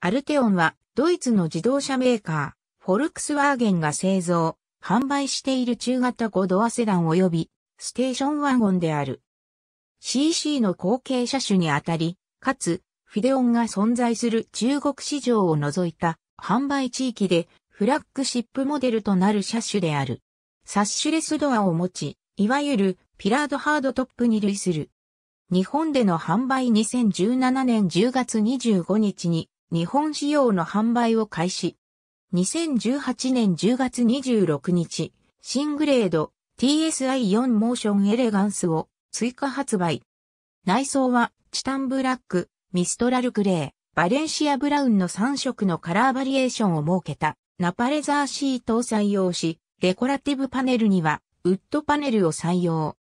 アルテオンはドイツの自動車メーカー、フォルクスワーゲンが製造、販売している中型5ドアセダン及びステーションワゴンである。CC の後継車種にあたり、かつ、フィデオンが存在する中国市場を除いた販売地域でフラッグシップモデルとなる車種である。サッシュレスドアを持ち、いわゆるピラードハードトップに類する。日本での販売2017年10月25日に日本仕様の販売を開始。2018年10月26日、シングレード TSI4 モーションエレガンスを追加発売。内装はチタンブラック、ミストラルグレー、バレンシアブラウンの3色のカラーバリエーションを設けたナパレザーシートを採用し、デコラティブパネルにはウッドパネルを採用。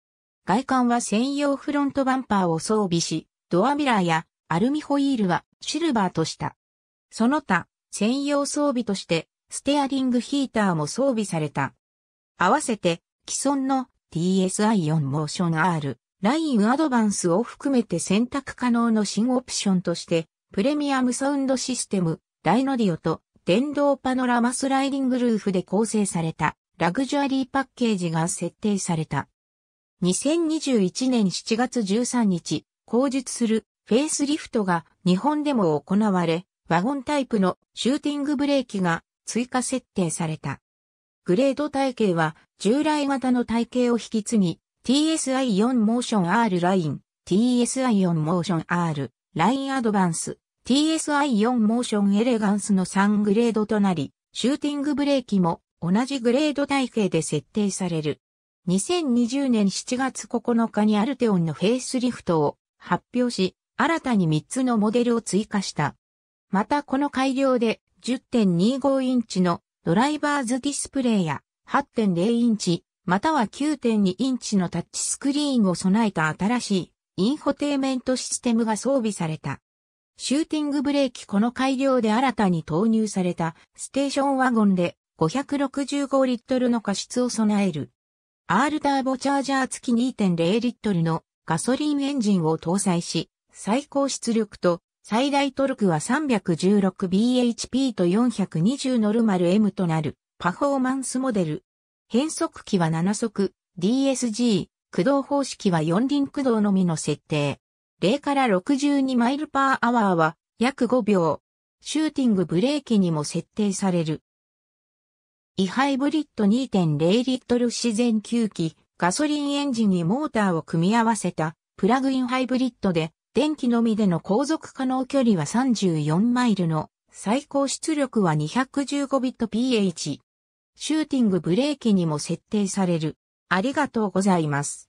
外観は専用フロントバンパーを装備し、ドアミラーやアルミホイールはシルバーとした。その他、専用装備として、ステアリングヒーターも装備された。合わせて、既存の TSI4 モーション R、ラインアドバンスを含めて選択可能の新オプションとして、プレミアムサウンドシステム、ダイノディオと電動パノラマスライディングルーフで構成されたラグジュアリーパッケージが設定された。2021年7月13日、後述するフェイスリフトが日本でも行われ、ワゴンタイプのシューティングブレーキが追加設定された。グレード体系は従来型の体系を引き継ぎ、TSI4 モーション R ライン、TSI4 モーション R、ラインアドバンス、TSI4 モーションエレガンスの3グレードとなり、シューティングブレーキも同じグレード体系で設定される。2020年7月9日にアルテオンのフェイスリフトを発表し、新たに3つのモデルを追加した。またこの改良で10.25インチのドライバーズディスプレイや8.0インチまたは9.2インチのタッチスクリーンを備えた新しいインフォテイメントシステムが装備された。シューティングブレーキこの改良で新たに投入されたステーションワゴンで565リットルの加湿を備える。R ターボチャージャー付き2.0リットルのガソリンエンジンを搭載し、最高出力と最大トルクは 316bhp と 420Nm となるパフォーマンスモデル。変速機は7速 DSG、駆動方式は4輪駆動のみの設定。0から62マイルパーアワーは約5秒。シューティングブレーキにも設定される。イハイブリッド2.0リットル自然吸気、ガソリンエンジンにモーターを組み合わせたプラグインハイブリッドで電気のみでの航続可能距離は34マイルの最高出力は 215bph。シューティングブレーキにも設定される。ありがとうございます。